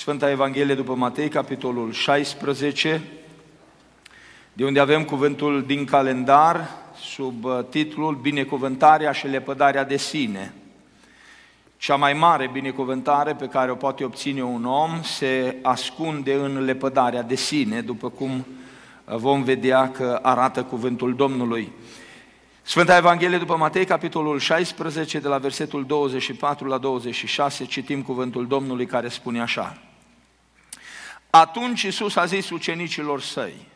Sfânta Evanghelie după Matei, capitolul 16, de unde avem cuvântul din calendar sub uh, titlul Binecuvântarea și lepădarea de sine. Cea mai mare binecuvântare pe care o poate obține un om se ascunde în lepădarea de sine, după cum uh, vom vedea că arată cuvântul Domnului. Sfânta Evanghelie după Matei, capitolul 16, de la versetul 24 la 26, citim cuvântul Domnului care spune așa. Atunci Isus a zis ucenicilor săi,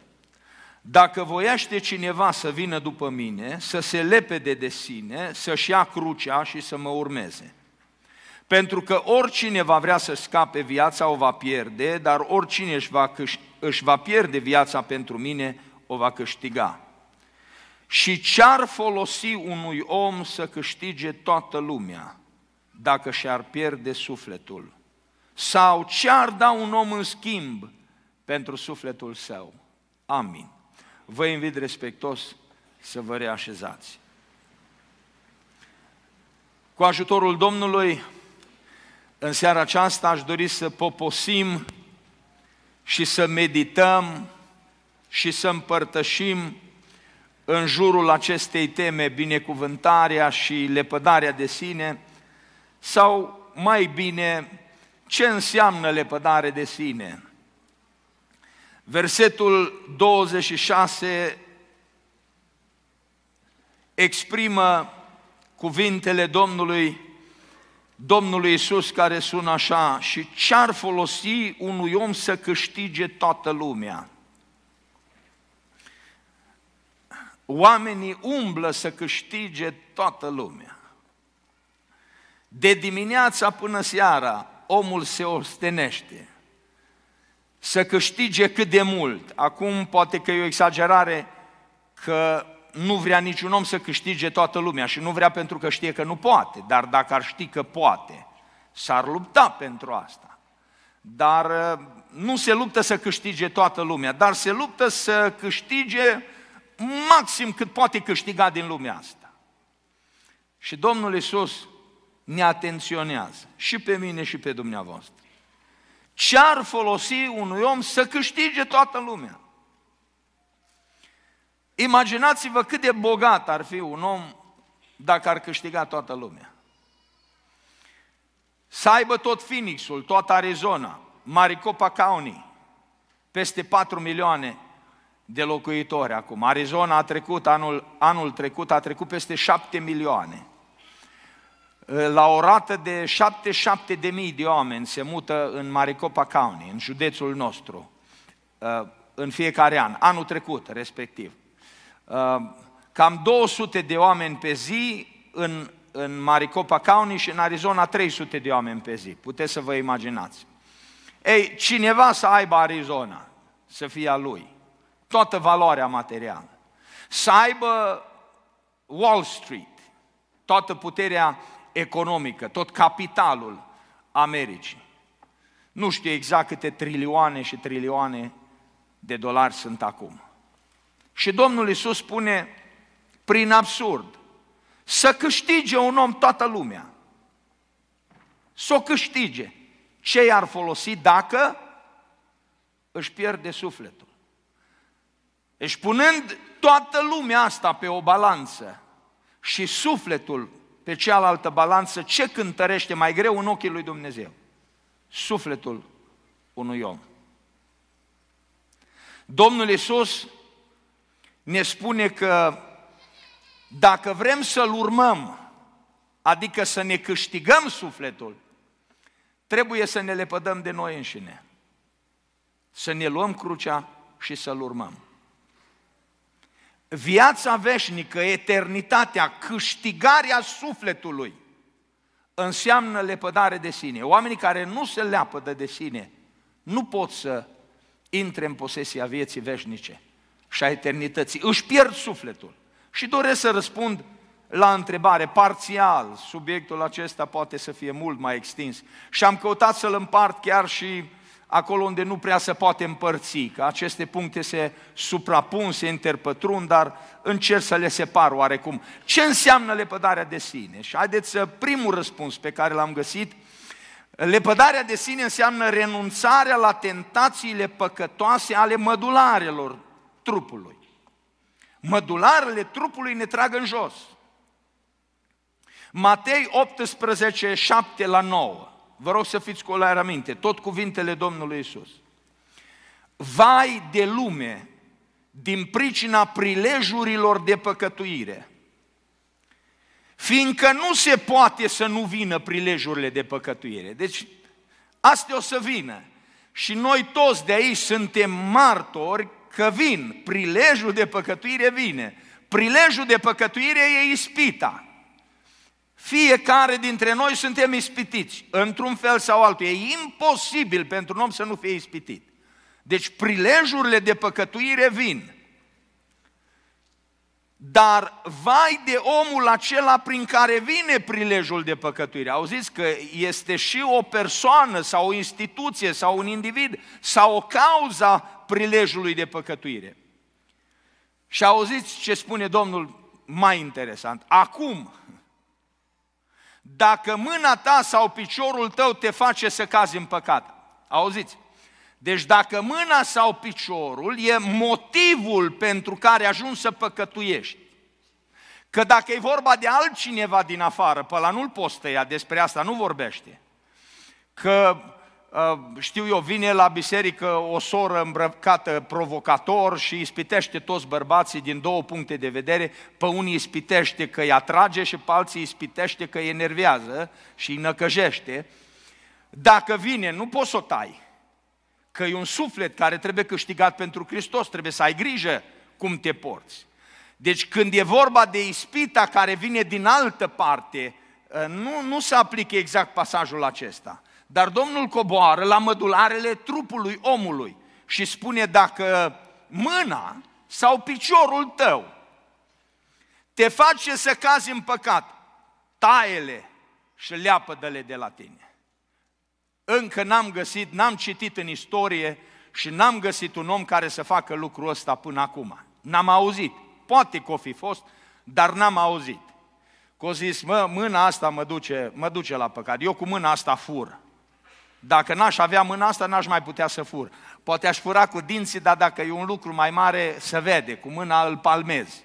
dacă voiaște cineva să vină după mine, să se lepede de sine, să-și ia crucea și să mă urmeze. Pentru că oricine va vrea să scape viața o va pierde, dar oricine își va, își va pierde viața pentru mine o va câștiga. Și ce-ar folosi unui om să câștige toată lumea dacă și-ar pierde sufletul? Sau ce ar da un om în schimb pentru sufletul său? Amin. Vă invit respectos să vă reașezați. Cu ajutorul Domnului, în seara aceasta aș dori să poposim și să medităm și să împărtășim în jurul acestei teme binecuvântarea și lepădarea de sine, sau mai bine ce înseamnă lepădare de sine? Versetul 26 exprimă cuvintele Domnului, Domnului Isus care sună așa, și ce-ar folosi unui om să câștige toată lumea? Oamenii umblă să câștige toată lumea. De dimineața până seara omul se ostenește să câștige cât de mult. Acum poate că e o exagerare că nu vrea niciun om să câștige toată lumea și nu vrea pentru că știe că nu poate, dar dacă ar ști că poate, s-ar lupta pentru asta. Dar uh, nu se luptă să câștige toată lumea, dar se luptă să câștige maxim cât poate câștiga din lumea asta. Și Domnul Iisus ne atenționează și pe mine și pe dumneavoastră. Ce ar folosi unui om să câștige toată lumea? Imaginați-vă cât de bogat ar fi un om dacă ar câștiga toată lumea. Să aibă tot Phoenixul, toată Arizona, Maricopa County, peste 4 milioane de locuitori acum. Arizona a trecut, anul, anul trecut a trecut peste 7 milioane. Eh, la o rată de 7-7 de oameni se mută în Maricopa County, în județul nostru, eh, în fiecare an, anul trecut respectiv. Eh, cam 200 de oameni pe zi în, în Maricopa County și în Arizona 300 de oameni pe zi. Puteți să vă imaginați. Ei, cineva să aibă Arizona, să fie a lui, toată valoarea materială, să aibă Wall Street, toată puterea economică, tot capitalul Americii. Nu știu exact câte trilioane și trilioane de dolari sunt acum. Și Domnul Isus spune, prin absurd, să câștige un om toată lumea. Să o câștige. Ce i-ar folosi dacă își pierde sufletul? Deci punând toată lumea asta pe o balanță și sufletul pe cealaltă balanță ce cântărește mai greu în ochii lui Dumnezeu? Sufletul unui om. Domnul Iisus ne spune că dacă vrem să-L urmăm, adică să ne câștigăm sufletul, trebuie să ne lepădăm de noi înșine, să ne luăm crucea și să-L urmăm viața veșnică, eternitatea, câștigarea sufletului, înseamnă lepădare de sine. Oamenii care nu se leapădă de sine nu pot să intre în posesia vieții veșnice și a eternității. Își pierd sufletul. Și doresc să răspund la întrebare, parțial, subiectul acesta poate să fie mult mai extins. Și am căutat să-l împart chiar și acolo unde nu prea se poate împărți, că aceste puncte se suprapun, se interpătrund, dar încerc să le separ oarecum. Ce înseamnă lepădarea de sine? Și haideți primul răspuns pe care l-am găsit, Lepădarea de sine înseamnă renunțarea la tentațiile păcătoase ale mădularelor trupului. Mădularele trupului ne trag în jos. Matei 18, 7 la 9. Vă rog să fiți cu la minte, tot cuvintele Domnului Isus. Vai de lume din pricina prilejurilor de păcătuire, fiindcă nu se poate să nu vină prilejurile de păcătuire. Deci, astea o să vină. Și noi toți de aici suntem martori că vin. Prilejul de păcătuire vine. Prilejul de păcătuire e ispita. Fiecare dintre noi suntem ispitiți, într-un fel sau altul. E imposibil pentru un om să nu fie ispitit. Deci prilejurile de păcătuire vin. Dar vai de omul acela prin care vine prilejul de păcătuire. Auziți că este și o persoană sau o instituție sau un individ sau o cauza prilejului de păcătuire. Și auziți ce spune Domnul mai interesant. Acum, dacă mâna ta sau piciorul tău te face să cazi în păcat. Auziți? Deci dacă mâna sau piciorul e motivul pentru care ajungi să păcătuiești, Că dacă e vorba de altcineva din afară, pe la nu-l poți tăia, despre asta nu vorbește. Că Uh, știu eu, vine la biserică o soră îmbrăcată provocator și ispitește toți bărbații din două puncte de vedere, pe unii ispitește că îi atrage și pe alții ispitește că îi enervează și îi năcăjește. Dacă vine, nu poți să o tai, că e un suflet care trebuie câștigat pentru Hristos, trebuie să ai grijă cum te porți. Deci când e vorba de ispita care vine din altă parte, uh, nu, nu se aplică exact pasajul acesta – dar Domnul coboară la mădularele trupului omului și spune dacă mâna sau piciorul tău te face să cazi în păcat, taiele și leapădă-le de la tine. Încă n-am găsit, n-am citit în istorie și n-am găsit un om care să facă lucrul ăsta până acum. N-am auzit. Poate că o fi fost, dar n-am auzit. Că o zis, mă, mâna asta mă duce, mă duce la păcat. Eu cu mâna asta fur. Dacă n-aș avea mâna asta, n-aș mai putea să fur. Poate aș fura cu dinții, dar dacă e un lucru mai mare, se vede, cu mâna îl palmezi.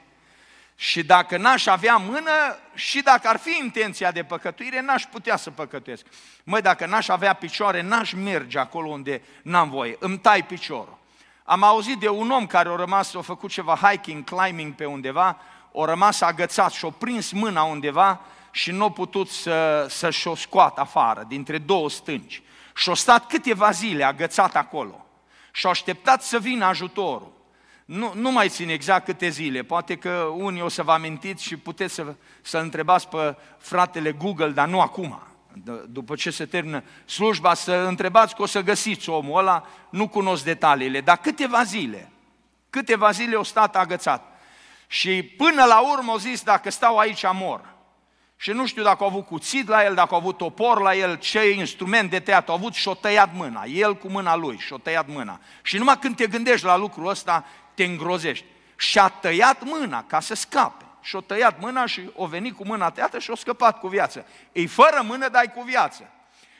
Și dacă n-aș avea mână, și dacă ar fi intenția de păcătuire, n-aș putea să păcătuiesc. Măi, dacă n-aș avea picioare, n-aș merge acolo unde n-am voie. Îmi tai piciorul. Am auzit de un om care a rămas, a făcut ceva hiking, climbing pe undeva, a rămas agățat și a prins mâna undeva și nu a putut să, să-și o scoată afară, dintre două stânci. Și-a stat câteva zile agățat acolo și a așteptat să vină ajutorul. Nu, nu mai țin exact câte zile, poate că unii o să vă amintiți și puteți să, să întrebați pe fratele Google, dar nu acum, după ce se termină slujba, să întrebați că o să găsiți omul ăla, nu cunosc detaliile, dar câteva zile, câteva zile o stat agățat. Și până la urmă au zis, dacă stau aici, mor și nu știu dacă au avut cuțit la el, dacă au avut topor la el, ce instrument de tăiat au avut și-o tăiat mâna, el cu mâna lui și-o tăiat mâna. Și numai când te gândești la lucrul ăsta, te îngrozești. Și-a tăiat mâna ca să scape. Și-o tăiat mâna și o venit cu mâna tăiată și-o scăpat cu viață. Ei fără mână, dai cu viață.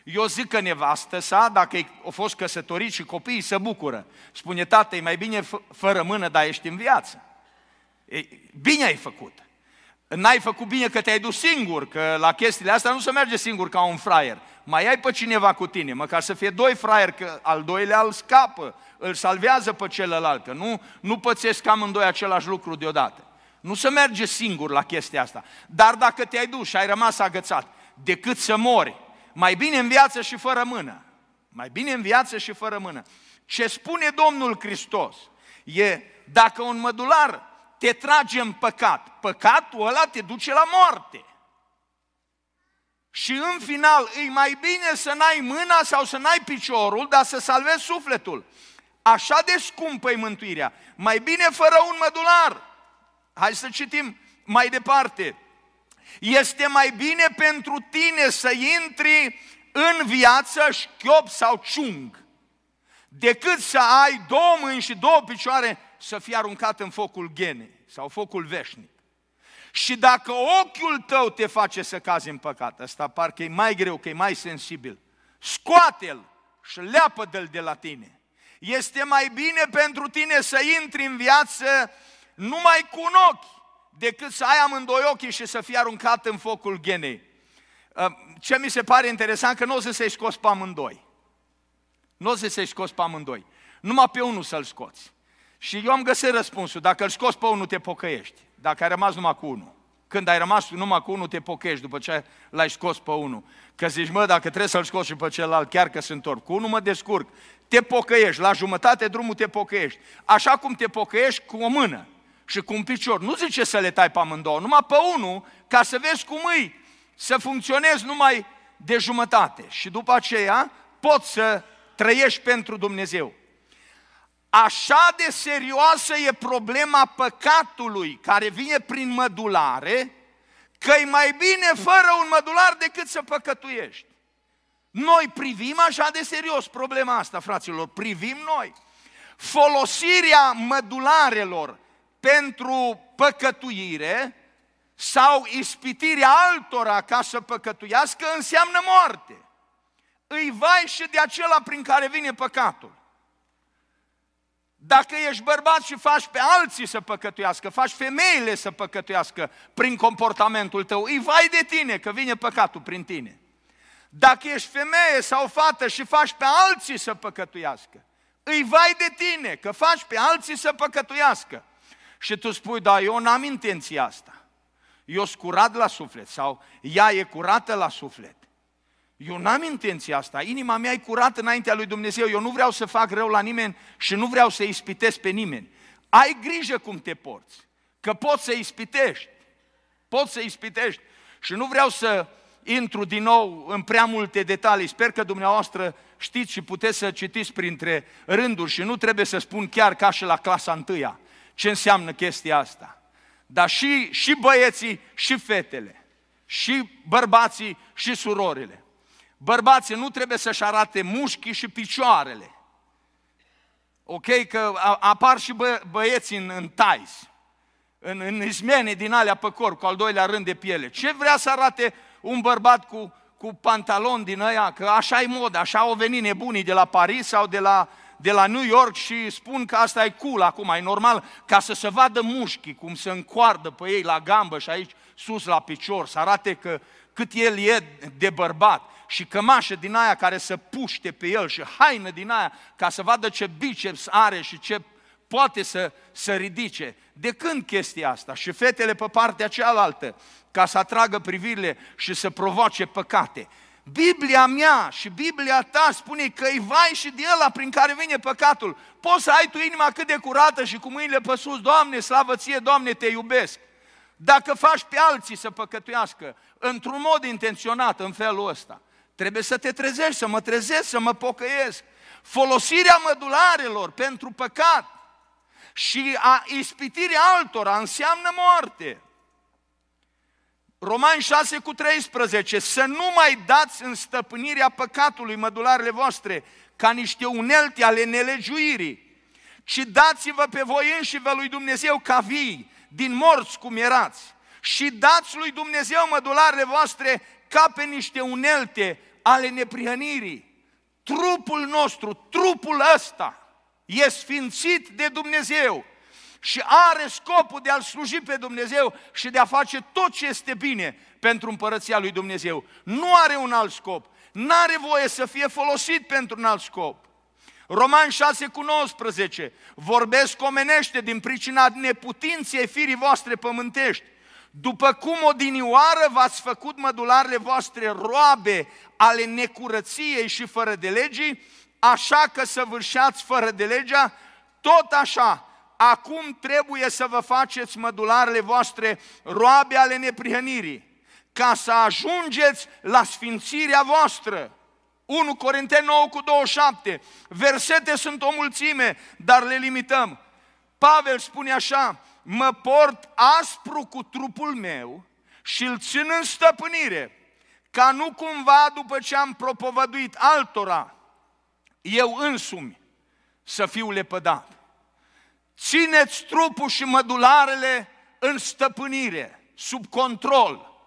Eu zic că nevastă sa, dacă au fost căsătorit și copiii se bucură. Spune, tată, e mai bine fără mână, dar ești în viață. Ei, bine ai făcut. N-ai făcut bine că te-ai dus singur, că la chestiile astea nu se merge singur ca un fraier. Mai ai pe cineva cu tine, măcar să fie doi fraieri, că al doilea îl scapă, îl salvează pe celălalt, că nu, nu pățesc amândoi același lucru deodată. Nu se merge singur la chestia asta. Dar dacă te-ai dus și ai rămas agățat, decât să mori, mai bine în viață și fără mână. Mai bine în viață și fără mână. Ce spune Domnul Hristos e, dacă un mădular te trage în păcat. Păcatul ăla te duce la moarte. Și în final, e mai bine să n-ai mâna sau să n-ai piciorul, dar să salvezi sufletul. Așa de scumpă e mântuirea. Mai bine fără un mădular. Hai să citim mai departe. Este mai bine pentru tine să intri în viață șchiop sau ciung decât să ai două mâini și două picioare să fie aruncat în focul genei sau focul veșnic. Și dacă ochiul tău te face să cazi în păcat, asta parcă e mai greu, că e mai sensibil, scoate-l și leapă-l de la tine. Este mai bine pentru tine să intri în viață numai cu un ochi, decât să ai amândoi ochii și să fii aruncat în focul genei. Ă, ce mi se pare interesant, că nu o să se-i scos pe amândoi. Nu o să se scoți pe amândoi. Numai pe unul să-l scoți. Și eu am găsit răspunsul. Dacă îl scoți pe unul, te pocăiești. Dacă ai rămas numai cu unul. Când ai rămas numai cu unul, te pocăiești după ce l-ai scos pe unul. Că zici, mă, dacă trebuie să-l scoți și pe celălalt, chiar că sunt întorc. Cu unul mă descurc. Te pocăiești. La jumătate drumul te pocăiești. Așa cum te pocăiești cu o mână și cu un picior. Nu zice să le tai pe amândouă, numai pe unul, ca să vezi cum îi, să funcționezi numai de jumătate. Și după aceea pot să trăiești pentru Dumnezeu. Așa de serioasă e problema păcatului care vine prin mădulare, că e mai bine fără un mădular decât să păcătuiești. Noi privim așa de serios problema asta, fraților, privim noi. Folosirea mădularelor pentru păcătuire sau ispitirea altora ca să păcătuiască înseamnă moarte îi vai și de acela prin care vine păcatul. Dacă ești bărbat și faci pe alții să păcătuiască, faci femeile să păcătuiască prin comportamentul tău, îi vai de tine că vine păcatul prin tine. Dacă ești femeie sau fată și faci pe alții să păcătuiască, îi vai de tine că faci pe alții să păcătuiască. Și tu spui, da, eu n-am intenția asta. Eu sunt curat la suflet sau ea e curată la suflet. Eu n-am intenția asta, inima mea e curată înaintea lui Dumnezeu, eu nu vreau să fac rău la nimeni și nu vreau să ispitesc pe nimeni. Ai grijă cum te porți, că poți să ispitești, poți să ispitești și nu vreau să intru din nou în prea multe detalii. Sper că dumneavoastră știți și puteți să citiți printre rânduri și nu trebuie să spun chiar ca și la clasa întâia ce înseamnă chestia asta. Dar și, și băieții, și fetele, și bărbații, și surorile. Bărbații nu trebuie să-și arate mușchii și picioarele. Ok? Că apar și bă, băieții în, în tais, în, în izmene din alea pe corp, cu al doilea rând de piele. Ce vrea să arate un bărbat cu, cu pantaloni din aia? Că așa e mod, așa au venit nebunii de la Paris sau de la de la New York și spun că asta e cool acum, e normal, ca să se vadă mușchii, cum se încoardă pe ei la gambă și aici sus la picior, să arate că cât el e de bărbat și cămașă din aia care să puște pe el și haină din aia ca să vadă ce biceps are și ce poate să, să ridice. De când chestia asta? Și fetele pe partea cealaltă, ca să atragă privirile și să provoace păcate. Biblia mea și Biblia ta spune că e vai și de ăla prin care vine păcatul. Poți să ai tu inima cât de curată și cu mâinile pe sus, Doamne, slavă ție, Doamne, te iubesc. Dacă faci pe alții să păcătuiască, într-un mod intenționat, în felul ăsta, trebuie să te trezești, să mă trezesc, să mă pocăiesc. Folosirea mădularelor pentru păcat și a ispitirii altora înseamnă moarte. Roman 6 cu 13, să nu mai dați în stăpânirea păcatului mădularele voastre, ca niște unelte ale nelegiuirii, ci dați-vă pe voi înși vă lui Dumnezeu ca vii, din morți cum erați, și dați lui Dumnezeu mădularele voastre ca pe niște unelte ale neprihănirii. Trupul nostru, trupul ăsta, e sfințit de Dumnezeu, și are scopul de a-L sluji pe Dumnezeu și de a face tot ce este bine pentru împărăția lui Dumnezeu. Nu are un alt scop, nu are voie să fie folosit pentru un alt scop. Roman 6 cu 19, vorbesc omenește din pricina neputinței firii voastre pământești, după cum odinioară v-ați făcut mădularele voastre roabe ale necurăției și fără de legii, așa că săvârșeați fără de legea, tot așa acum trebuie să vă faceți mădularele voastre roabe ale neprihănirii, ca să ajungeți la sfințirea voastră. 1 Corinteni 9 cu 27, versete sunt o mulțime, dar le limităm. Pavel spune așa, mă port aspru cu trupul meu și îl țin în stăpânire, ca nu cumva după ce am propovăduit altora, eu însumi să fiu lepădat. Țineți trupul și mădularele în stăpânire, sub control.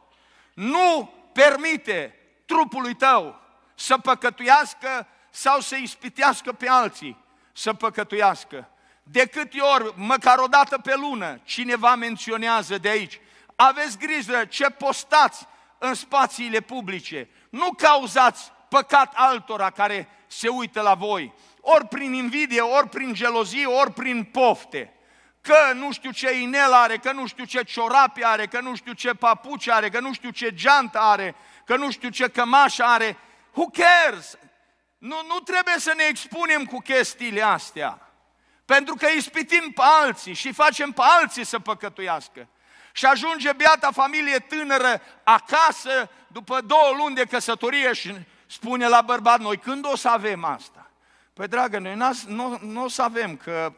Nu permite trupului tău să păcătuiască sau să ispitească pe alții să păcătuiască. De câte ori, măcar o dată pe lună, cineva menționează de aici, aveți grijă ce postați în spațiile publice, nu cauzați păcat altora care se uită la voi, ori prin invidie, ori prin gelozie, ori prin pofte. Că nu știu ce inel are, că nu știu ce ciorapi are, că nu știu ce papuci are, că nu știu ce geantă are, că nu știu ce cămaș are. Who cares? Nu, nu trebuie să ne expunem cu chestiile astea. Pentru că ispitim pe alții și facem pe alții să păcătuiască. Și ajunge beata familie tânără acasă după două luni de căsătorie și spune la bărbat, noi când o să avem asta? Păi, dragă, noi nu, nu o să avem, că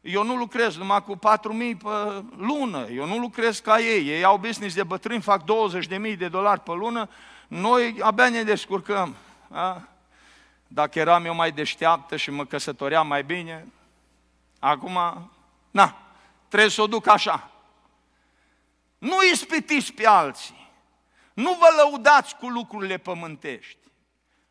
eu nu lucrez numai cu 4.000 pe lună, eu nu lucrez ca ei, ei au business de bătrâni, fac 20.000 de dolari pe lună, noi abia ne descurcăm. A? Dacă eram eu mai deșteaptă și mă căsătoream mai bine, acum, na, trebuie să o duc așa. Nu ispitiți pe alții, nu vă lăudați cu lucrurile pământești.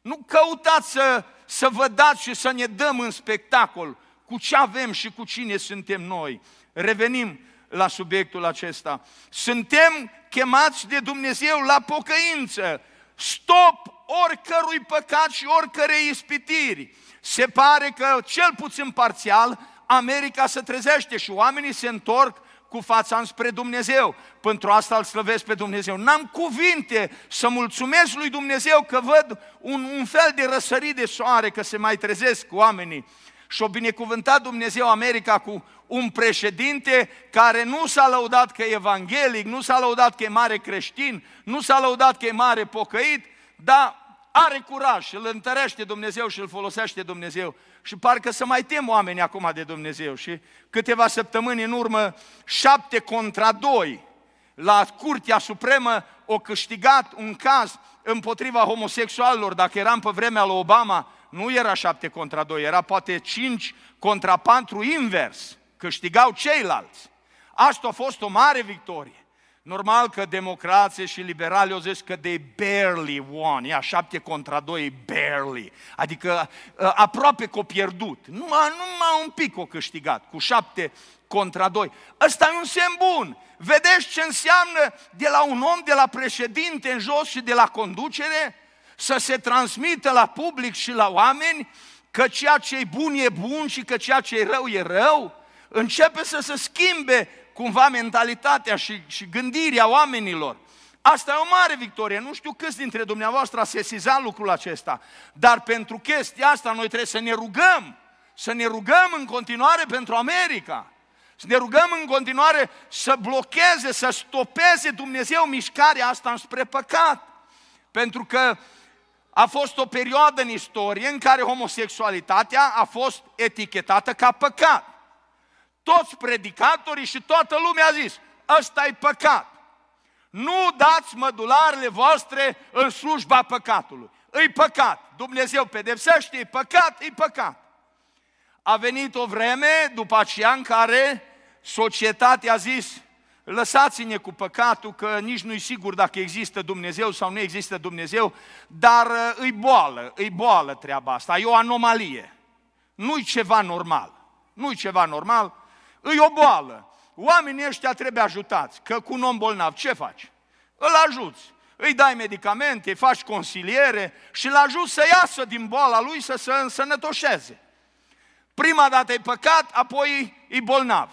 Nu căutați să, să vă dați și să ne dăm în spectacol cu ce avem și cu cine suntem noi. Revenim la subiectul acesta. Suntem chemați de Dumnezeu la pocăință. Stop oricărui păcat și oricărei ispitiri. Se pare că, cel puțin parțial, America se trezește și oamenii se întorc cu fața înspre Dumnezeu. Pentru asta îl slăvesc pe Dumnezeu. N-am cuvinte să mulțumesc lui Dumnezeu că văd un, un fel de răsărit de soare, că se mai trezesc oamenii. Și o binecuvântat Dumnezeu America cu un președinte care nu s-a lăudat că e evanghelic, nu s-a lăudat că e mare creștin, nu s-a lăudat că e mare pocăit, dar are curaj, îl întărește Dumnezeu și îl folosește Dumnezeu și parcă să mai tem oamenii acum de Dumnezeu. Și câteva săptămâni în urmă, șapte contra doi, la Curtea Supremă o câștigat un caz împotriva homosexualilor. Dacă eram pe vremea lui Obama, nu era șapte contra doi, era poate cinci contra patru invers. Câștigau ceilalți. Asta a fost o mare victorie. Normal că democrație și liberali o zic că de barely won. Ia, șapte contra doi, barely. Adică uh, aproape că o pierdut. Numai, numai un pic o câștigat, cu șapte contra doi. Ăsta e un semn bun. Vedeți ce înseamnă de la un om, de la președinte în jos și de la conducere? Să se transmită la public și la oameni că ceea ce e bun e bun și că ceea ce e rău e rău? Începe să se schimbe cumva mentalitatea și, și gândirea oamenilor. Asta e o mare victorie. Nu știu câți dintre dumneavoastră a sesizat lucrul acesta, dar pentru chestia asta noi trebuie să ne rugăm, să ne rugăm în continuare pentru America. Să ne rugăm în continuare să blocheze, să stopeze Dumnezeu mișcarea asta înspre păcat. Pentru că a fost o perioadă în istorie în care homosexualitatea a fost etichetată ca păcat toți predicatorii și toată lumea a zis, ăsta e păcat. Nu dați mădularele voastre în slujba păcatului. Îi păcat. Dumnezeu pedepsește, e păcat, e păcat. A venit o vreme după aceea în care societatea a zis, lăsați-ne cu păcatul, că nici nu-i sigur dacă există Dumnezeu sau nu există Dumnezeu, dar uh, îi boală, îi boală treaba asta, e o anomalie. Nu-i ceva normal, nu-i ceva normal îi o boală. Oamenii ăștia trebuie ajutați, că cu un om bolnav ce faci? Îl ajuți, îi dai medicamente, îi faci consiliere și îl ajuți să iasă din boala lui să se însănătoșeze. Prima dată e păcat, apoi e bolnav.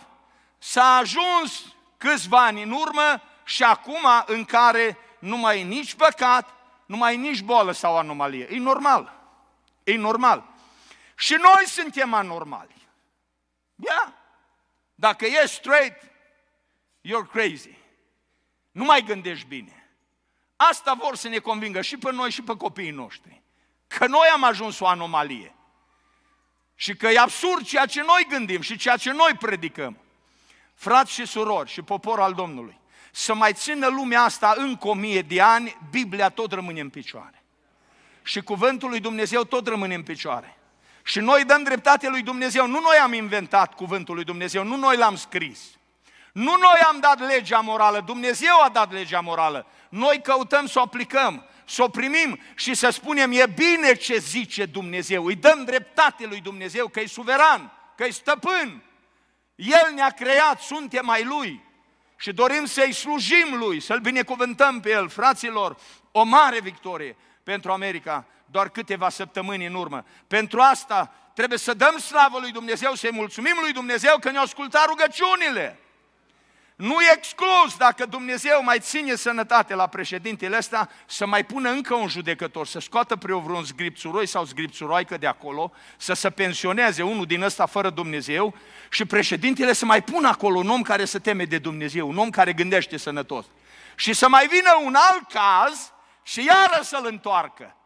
S-a ajuns câțiva ani în urmă și acum în care nu mai e nici păcat, nu mai e nici boală sau anomalie. E normal. E normal. Și noi suntem anormali. Ia, dacă ești straight, you're crazy. Nu mai gândești bine. Asta vor să ne convingă și pe noi și pe copiii noștri. Că noi am ajuns o anomalie. Și că e absurd ceea ce noi gândim și ceea ce noi predicăm. Frați și surori și popor al Domnului, să mai țină lumea asta încă o mie de ani, Biblia tot rămâne în picioare. Și cuvântul lui Dumnezeu tot rămâne în picioare. Și noi dăm dreptate lui Dumnezeu. Nu noi am inventat cuvântul lui Dumnezeu, nu noi l-am scris. Nu noi am dat legea morală, Dumnezeu a dat legea morală. Noi căutăm să o aplicăm, să o primim și să spunem e bine ce zice Dumnezeu. Îi dăm dreptate lui Dumnezeu că e suveran, că e stăpân. El ne-a creat, suntem mai Lui și dorim să-i slujim Lui, să-L binecuvântăm pe El. Fraților, o mare victorie pentru America doar câteva săptămâni în urmă. Pentru asta trebuie să dăm slavă lui Dumnezeu, să-i mulțumim lui Dumnezeu că ne-a ascultat rugăciunile. Nu e exclus dacă Dumnezeu mai ține sănătate la președintele ăsta să mai pună încă un judecător, să scoată pe vreun zgripțuroi sau zgripțuroaică de acolo, să se pensioneze unul din ăsta fără Dumnezeu și președintele să mai pună acolo un om care se teme de Dumnezeu, un om care gândește sănătos. Și să mai vină un alt caz și iară să-l întoarcă.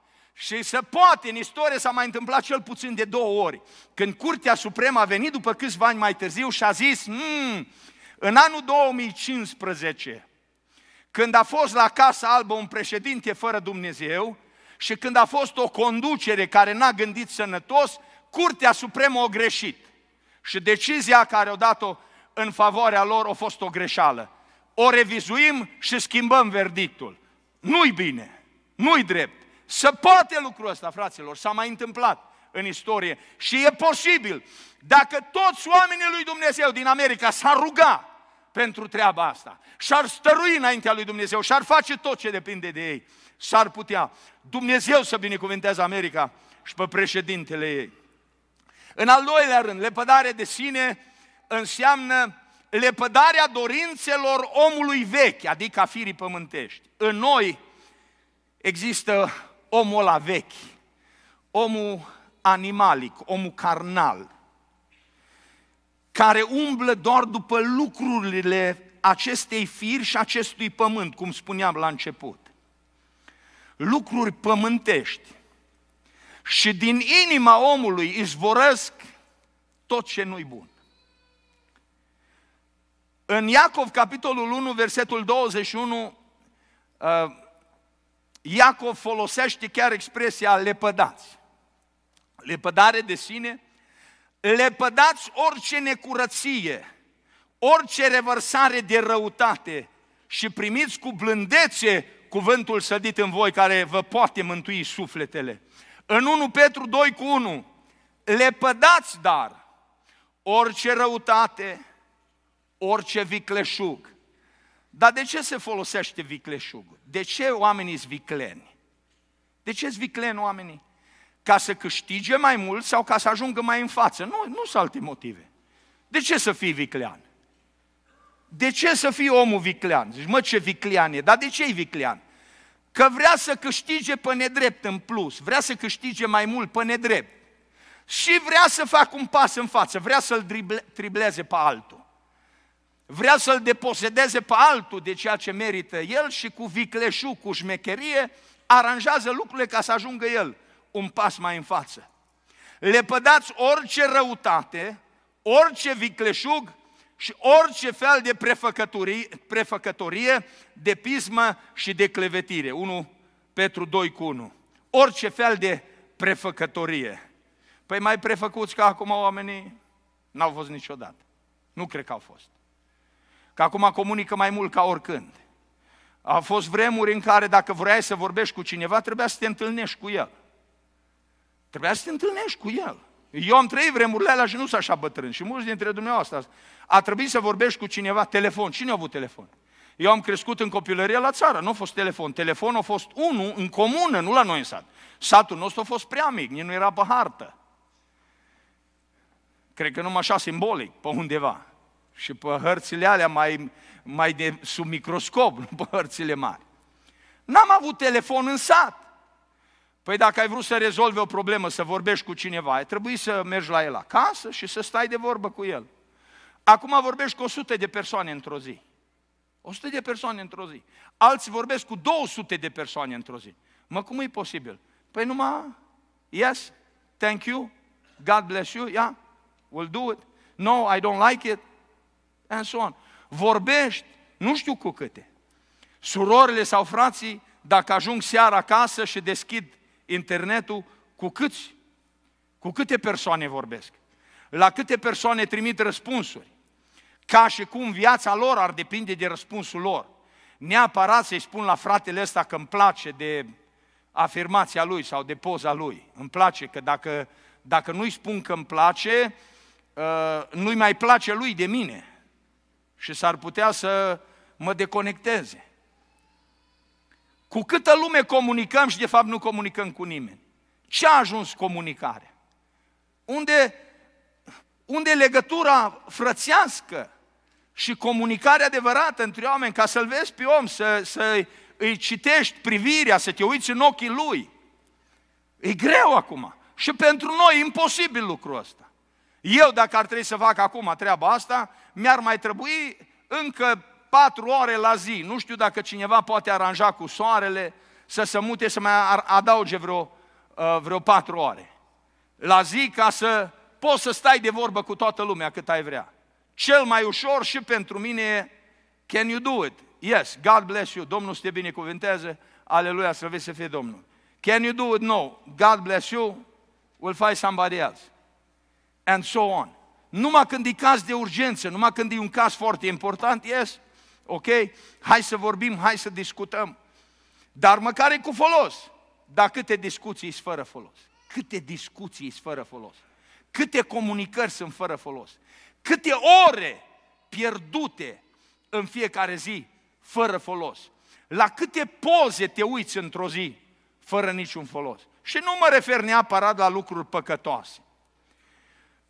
Și se poate, în istorie s-a mai întâmplat cel puțin de două ori, când Curtea Supremă a venit după câțiva ani mai târziu și a zis, mmm, în anul 2015, când a fost la Casa Albă un președinte fără Dumnezeu și când a fost o conducere care n-a gândit sănătos, Curtea Supremă a greșit. Și decizia care o dat-o în favoarea lor a fost o greșeală. O revizuim și schimbăm verdictul. Nu-i bine, nu-i drept să poate lucrul ăsta, fraților, s-a mai întâmplat în istorie și e posibil. Dacă toți oamenii lui Dumnezeu din America s-ar ruga pentru treaba asta și ar stărui înaintea lui Dumnezeu și ar face tot ce depinde de ei, s-ar putea Dumnezeu să binecuvânteze America și pe președintele ei. În al doilea rând, lepădare de sine înseamnă lepădarea dorințelor omului vechi, adică a firii pământești. În noi există omul la vechi, omul animalic, omul carnal, care umblă doar după lucrurile acestei firi și acestui pământ, cum spuneam la început. Lucruri pământești. Și din inima omului izvorăsc tot ce nu-i bun. În Iacov, capitolul 1, versetul 21, uh, Iacov folosește chiar expresia lepădați. Lepădare de sine, lepădați orice necurăție, orice revărsare de răutate și primiți cu blândețe cuvântul sădit în voi care vă poate mântui sufletele. În 1 Petru 2 cu 1, lepădați dar orice răutate, orice vicleșug, dar de ce se folosește vicleșugul? De ce oamenii sunt vicleni? De ce sunt vicleni oamenii? Ca să câștige mai mult sau ca să ajungă mai în față? Nu, nu sunt alte motive. De ce să fii viclean? De ce să fii omul viclean? Zici, mă, ce viclean e, dar de ce e viclean? Că vrea să câștige pe nedrept în plus, vrea să câștige mai mult pe nedrept. Și vrea să facă un pas în față, vrea să-l drible, tribleze pe altul vrea să-l deposedeze pe altul de ceea ce merită el și cu vicleșug, cu șmecherie, aranjează lucrurile ca să ajungă el un pas mai în față. Lepădați orice răutate, orice vicleșug și orice fel de prefăcătorie, prefăcătorie de pismă și de clevetire. 1 Petru 2 cu 1. Orice fel de prefăcătorie. Păi mai prefăcuți ca acum oamenii n-au fost niciodată. Nu cred că au fost că acum comunică mai mult ca oricând. Au fost vremuri în care dacă vrei să vorbești cu cineva, trebuia să te întâlnești cu el. Trebuia să te întâlnești cu el. Eu am trăit vremurile alea și nu sunt așa bătrân. Și mulți dintre dumneavoastră a trebuit să vorbești cu cineva telefon. Cine a avut telefon? Eu am crescut în copilărie la țară, nu a fost telefon. Telefonul a fost unul în comună, nu la noi în sat. Satul nostru a fost prea mic, nici nu era pe hartă. Cred că numai așa simbolic, pe undeva și pe hărțile alea mai, mai de sub microscop, nu pe hărțile mari. N-am avut telefon în sat. Păi dacă ai vrut să rezolvi o problemă, să vorbești cu cineva, ai trebuit să mergi la el acasă și să stai de vorbă cu el. Acum vorbești cu 100 de persoane într-o zi. 100 de persoane într-o zi. Alții vorbesc cu 200 de persoane într-o zi. Mă, cum e posibil? Păi numai, yes, thank you, God bless you, yeah, we'll do it. No, I don't like it, and so on. Vorbești, nu știu cu câte. Surorile sau frații, dacă ajung seara acasă și deschid internetul, cu câți? Cu câte persoane vorbesc? La câte persoane trimit răspunsuri? Ca și cum viața lor ar depinde de răspunsul lor. Neapărat să-i spun la fratele ăsta că îmi place de afirmația lui sau de poza lui. Îmi place că dacă, dacă nu-i spun că îmi place, uh, nu-i mai place lui de mine și s-ar putea să mă deconecteze. Cu câtă lume comunicăm și de fapt nu comunicăm cu nimeni. Ce a ajuns comunicarea? Unde, unde legătura frățească și comunicarea adevărată între oameni, ca să-l vezi pe om, să, să îi citești privirea, să te uiți în ochii lui. E greu acum. Și pentru noi e imposibil lucrul ăsta. Eu, dacă ar trebui să fac acum treaba asta, mi-ar mai trebui încă patru ore la zi. Nu știu dacă cineva poate aranja cu soarele să se mute, să mai adauge vreo, uh, vreo patru ore la zi ca să poți să stai de vorbă cu toată lumea cât ai vrea. Cel mai ușor și pentru mine e, can you do it? Yes, God bless you, Domnul să te binecuvânteze, aleluia, vezi să fie Domnul. Can you do it? No, God bless you, we'll find somebody else and so on. Numai când e caz de urgență, numai când e un caz foarte important, yes, ok, hai să vorbim, hai să discutăm. Dar măcar e cu folos. Dar câte discuții sunt fără folos? Câte discuții sunt fără folos? Câte comunicări sunt fără folos? Câte ore pierdute în fiecare zi fără folos? La câte poze te uiți într-o zi fără niciun folos? Și nu mă refer neapărat la lucruri păcătoase.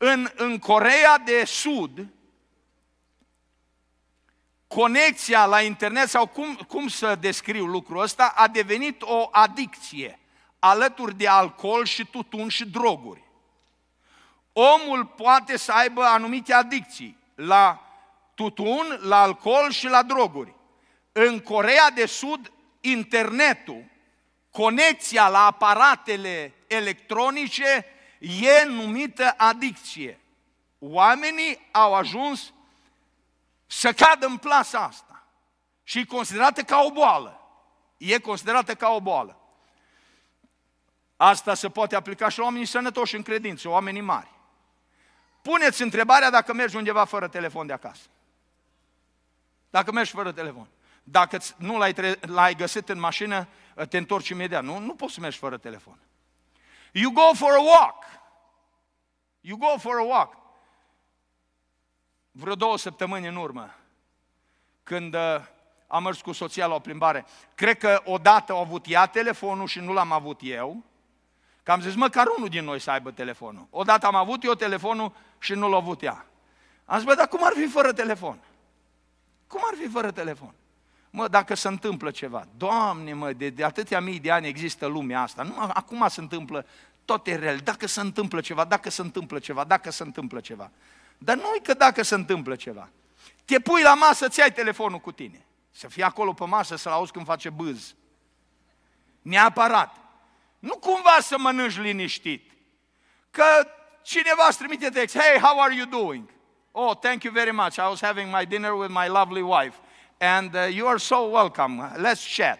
În, în Corea de Sud, conexia la internet, sau cum, cum să descriu lucrul ăsta, a devenit o adicție, alături de alcool și tutun și droguri. Omul poate să aibă anumite adicții la tutun, la alcool și la droguri. În Corea de Sud, internetul, conexia la aparatele electronice e numită adicție. Oamenii au ajuns să cadă în plasa asta și e considerată ca o boală. E considerată ca o boală. Asta se poate aplica și la oamenii sănătoși în credință, oamenii mari. Puneți întrebarea dacă mergi undeva fără telefon de acasă. Dacă mergi fără telefon. Dacă nu l-ai, tre- l-ai găsit în mașină, te întorci imediat. Nu, nu poți să mergi fără telefon. You go for a walk. You go for a walk. Vreo două săptămâni în urmă, când uh, am mers cu soția la o plimbare, cred că odată au avut ea telefonul și nu l-am avut eu, că am zis, măcar unul din noi să aibă telefonul. Odată am avut eu telefonul și nu l-a avut ea. Am zis, bă, dar cum ar fi fără telefon? Cum ar fi fără telefon? Mă, dacă se întâmplă ceva, Doamne, mă, de, de atâtea mii de ani există lumea asta, nu, acum se întâmplă e real. dacă se întâmplă ceva, dacă se întâmplă ceva, dacă se întâmplă ceva. Dar nu e că dacă se întâmplă ceva. Te pui la masă, ți ai telefonul cu tine. Să fie acolo pe masă, să-l auzi când face bâz. Neapărat. Nu cumva să mănânci liniștit. Că cineva îți trimite text, hey, how are you doing? Oh, thank you very much. I was having my dinner with my lovely wife and uh, you are so welcome, let's chat.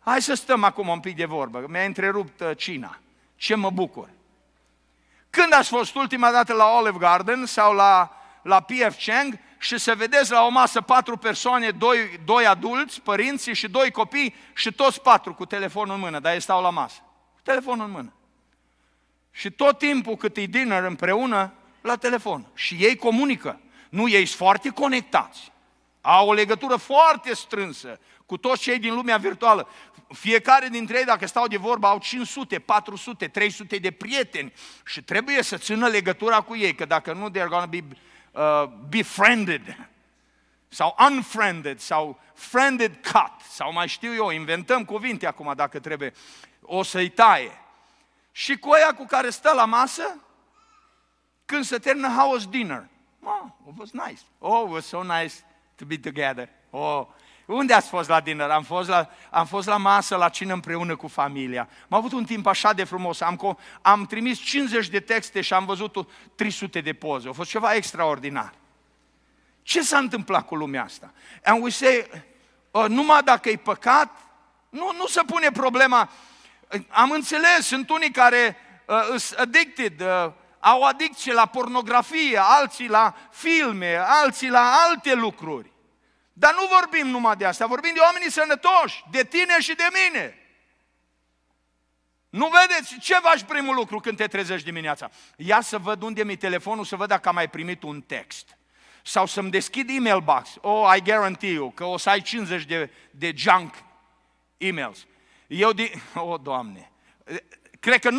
Hai să stăm acum un pic de vorbă, mi-a întrerupt uh, cina. Ce mă bucur! Când ați fost ultima dată la Olive Garden sau la, la P.F. Chang și să vedeți la o masă patru persoane, doi, doi adulți, părinții și doi copii și toți patru cu telefonul în mână, dar ei stau la masă. Cu telefonul în mână. Și tot timpul cât e dinner împreună, la telefon. Și ei comunică. Nu, ei sunt foarte conectați. Au o legătură foarte strânsă cu toți cei din lumea virtuală. Fiecare dintre ei, dacă stau de vorbă, au 500, 400, 300 de prieteni și trebuie să țină legătura cu ei, că dacă nu, they're gonna be uh, befriended sau unfriended sau friended cut sau mai știu eu, inventăm cuvinte acum dacă trebuie, o să-i taie. Și cu aia cu care stă la masă, când se termină house dinner, oh, it was nice, oh, it was so nice, to be together. Oh, unde ați fost la dinner? Am fost la, am fost la masă, la cină împreună cu familia. Am avut un timp așa de frumos. Am, am trimis 50 de texte și am văzut 300 de poze. A fost ceva extraordinar. Ce s-a întâmplat cu lumea asta? Am we say, uh, numai dacă e păcat, nu, nu se pune problema. Am înțeles, sunt unii care uh, sunt addicted, uh, au adicție la pornografie, alții la filme, alții la alte lucruri. Dar nu vorbim numai de asta, vorbim de oamenii sănătoși, de tine și de mine. Nu vedeți ce faci primul lucru când te trezești dimineața? Ia să văd unde mi telefonul, să văd dacă am mai primit un text. Sau să-mi deschid email box. Oh, I guarantee you că o să ai 50 de, de junk emails. Eu, de... oh, Doamne, cred că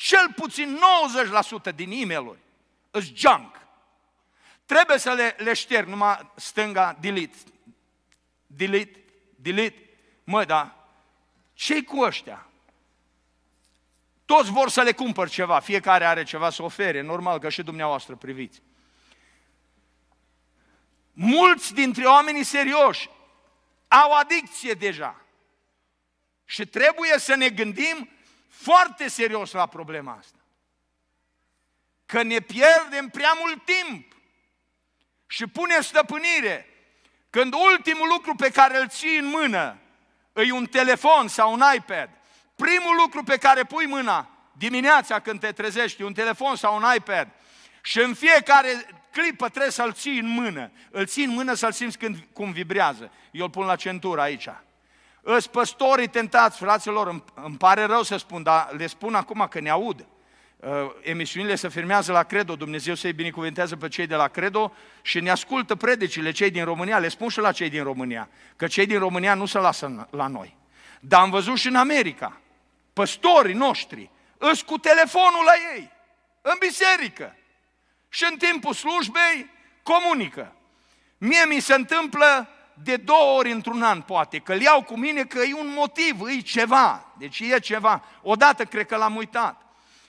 cel puțin 90% din e mail junk. Trebuie să le, le șterg numai stânga, delete, delete, delete. Mă, da, ce cu ăștia? Toți vor să le cumpăr ceva, fiecare are ceva să ofere, normal că și dumneavoastră priviți. Mulți dintre oamenii serioși au adicție deja. Și trebuie să ne gândim foarte serios la problema asta. Că ne pierdem prea mult timp și pune stăpânire când ultimul lucru pe care îl ții în mână e un telefon sau un iPad. Primul lucru pe care pui mâna dimineața când te trezești, un telefon sau un iPad, și în fiecare clipă trebuie să-l ții în mână. Îl ții în mână să-l simți când, cum vibrează. Eu îl pun la centură aici. Îs păstorii tentați, fraților, îmi, îmi pare rău să spun, dar le spun acum că ne aud. Uh, emisiunile se firmează la Credo, Dumnezeu să-i binecuvântează pe cei de la Credo și ne ascultă predicile cei din România, le spun și la cei din România, că cei din România nu se lasă la noi. Dar am văzut și în America, păstorii noștri îs cu telefonul la ei, în biserică și în timpul slujbei comunică. Mie mi se întâmplă de două ori într-un an, poate, că îl iau cu mine, că e un motiv, e ceva. Deci e ceva. Odată cred că l-am uitat.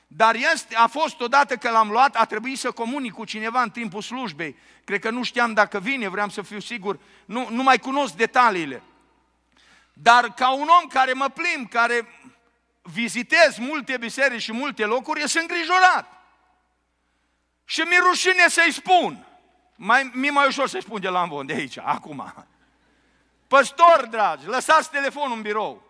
Dar este, a fost odată că l-am luat, a trebuit să comunic cu cineva în timpul slujbei. Cred că nu știam dacă vine, vreau să fiu sigur, nu, nu mai cunosc detaliile. Dar ca un om care mă plim, care vizitez multe biserici și multe locuri, sunt îngrijorat. Și mi-e rușine să-i spun. Mai, mi mai ușor să-i spun de la învon, de aici, acum. Păstori, dragi, lăsați telefonul în birou.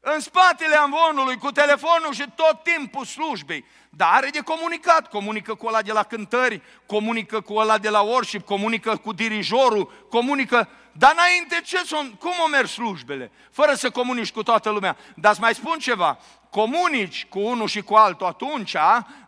În spatele amvonului, cu telefonul și tot timpul slujbei. Dar are de comunicat. Comunică cu ăla de la cântări, comunică cu ăla de la worship, comunică cu dirijorul, comunică... Dar înainte ce sunt? Cum o merg slujbele? Fără să comunici cu toată lumea. Dar îți mai spun ceva comunici cu unul și cu altul atunci,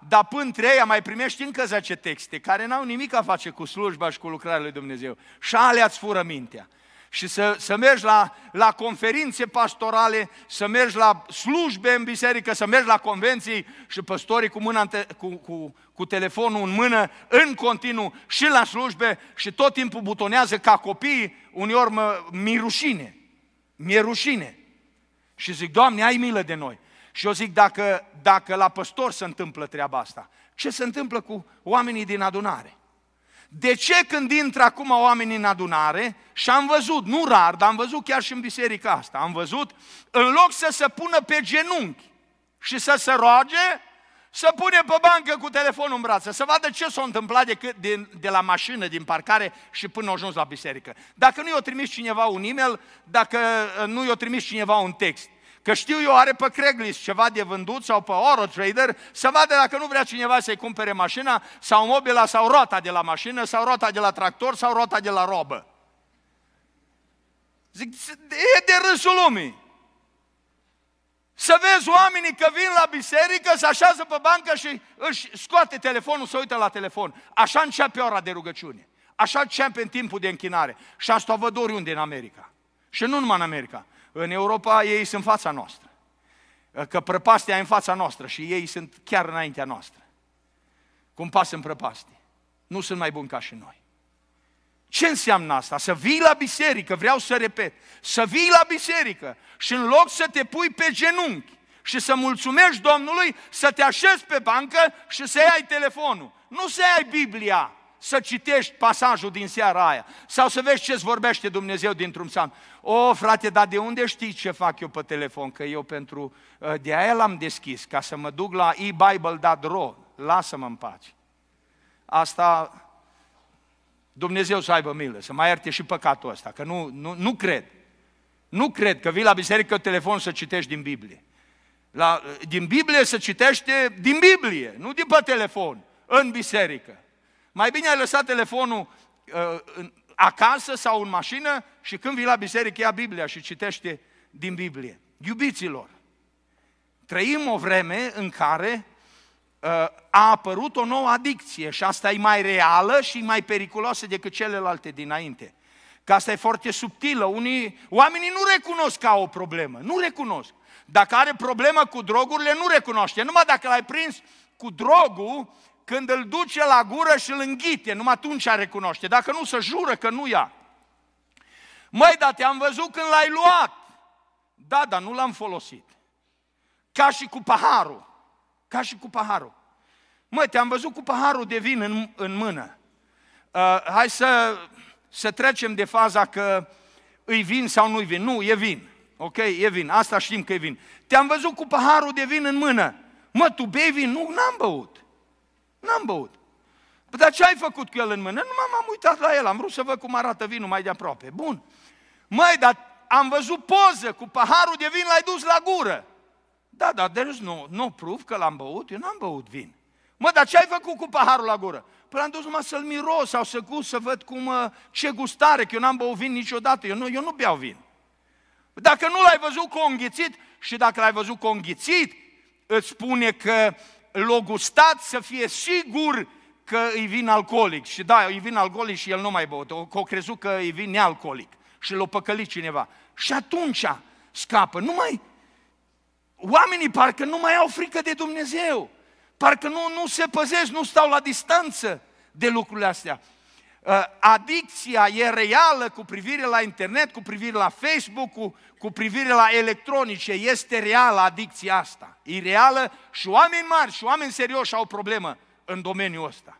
dar până ei mai primești încă 10 texte care n-au nimic a face cu slujba și cu lucrarea lui Dumnezeu. Și alea îți fură mintea. Și să, să mergi la, la conferințe pastorale, să mergi la slujbe în biserică, să mergi la convenții și păstorii cu, mâna, cu, cu, cu telefonul în mână, în continuu, și la slujbe, și tot timpul butonează ca copii, uneori mă, mi rușine, mi rușine. Și zic, Doamne, ai milă de noi. Și eu zic, dacă, dacă la păstor se întâmplă treaba asta, ce se întâmplă cu oamenii din adunare? De ce când intră acum oamenii în adunare, și am văzut, nu rar, dar am văzut chiar și în biserica asta, am văzut, în loc să se pună pe genunchi și să se roage, să pune pe bancă cu telefonul în brață, să vadă ce s-a întâmplat de, de, de la mașină, din parcare și până ajuns la biserică. Dacă nu i-a trimis cineva un e-mail, dacă uh, nu i-a trimis cineva un text, Că știu eu, are pe Craigslist ceva de vândut sau pe Orotrader să vadă dacă nu vrea cineva să-i cumpere mașina sau mobila sau roata de la mașină sau roata de la tractor sau roata de la robă. Zic, e de râsul lumii. Să vezi oamenii că vin la biserică, se așează pe bancă și își scoate telefonul, să uită la telefon. Așa începe ora de rugăciune. Așa începe în timpul de închinare. Și asta o văd oriunde în America. Și nu numai în America. În Europa ei sunt în fața noastră. Că prăpastia e în fața noastră și ei sunt chiar înaintea noastră. Cum pas în prăpastie. Nu sunt mai buni ca și noi. Ce înseamnă asta? Să vii la biserică, vreau să repet, să vii la biserică și în loc să te pui pe genunchi și să mulțumești Domnului, să te așezi pe bancă și să ai telefonul. Nu să ai Biblia, să citești pasajul din seara aia sau să vezi ce-ți vorbește Dumnezeu dintr-un psalm. O, frate, dar de unde știi ce fac eu pe telefon? Că eu pentru... Ă, de aia l-am deschis, ca să mă duc la ebible.ro. Lasă-mă în pace. Asta... Dumnezeu să aibă milă, să mai ierte și păcatul ăsta, că nu, nu, nu cred. Nu cred că vii la biserică telefon să citești din Biblie. La, din Biblie să citește din Biblie, nu din pe telefon, în biserică. Mai bine ai lăsat telefonul uh, acasă sau în mașină și când vii la biserică ia Biblia și citește din Biblie. Iubiților, trăim o vreme în care uh, a apărut o nouă adicție și asta e mai reală și mai periculoasă decât celelalte dinainte. Că asta e foarte subtilă. Unii, oamenii nu recunosc ca o problemă. Nu recunosc. Dacă are problemă cu drogurile, nu recunoaște. Numai dacă l-ai prins cu drogul, când îl duce la gură și îl înghite, numai atunci recunoaște, dacă nu se jură că nu ia. Măi, dar te-am văzut când l-ai luat. Da, dar nu l-am folosit. Ca și cu paharul. Ca și cu paharul. Măi, te-am văzut cu paharul de vin în, în mână. Uh, hai să, să trecem de faza că îi vin sau nu-i vin. Nu, e vin. Ok, e vin. Asta știm că e vin. Te-am văzut cu paharul de vin în mână. Mă, tu bei vin? Nu, n-am băut. N-am băut. Păi, dar ce ai făcut cu el în mână? Nu m-am uitat la el, am vrut să văd cum arată vinul mai de aproape. Bun. Măi, dar am văzut poză cu paharul de vin, l-ai dus la gură. Da, dar there is no, no proof că l-am băut, eu n-am băut vin. Mă, dar ce ai făcut cu paharul la gură? Păi l-am dus numai să-l miros sau să gust, să văd cum, ce gustare, că eu n-am băut vin niciodată, eu nu, eu nu beau vin. Păi, dacă nu l-ai văzut conghițit și dacă l-ai văzut conghițit, îți spune că logustat să fie sigur că îi vin alcoolic. Și da, îi vin alcoolic și el nu mai băut. O, o crezut că îi vin nealcoolic și l-a păcălit cineva. Și atunci scapă. Nu mai... Oamenii parcă nu mai au frică de Dumnezeu. Parcă nu, nu se păzesc, nu stau la distanță de lucrurile astea. Uh, adicția e reală cu privire la internet, cu privire la Facebook, cu, cu privire la electronice, este reală adicția asta. E reală și oameni mari și oameni serioși au problemă în domeniul ăsta.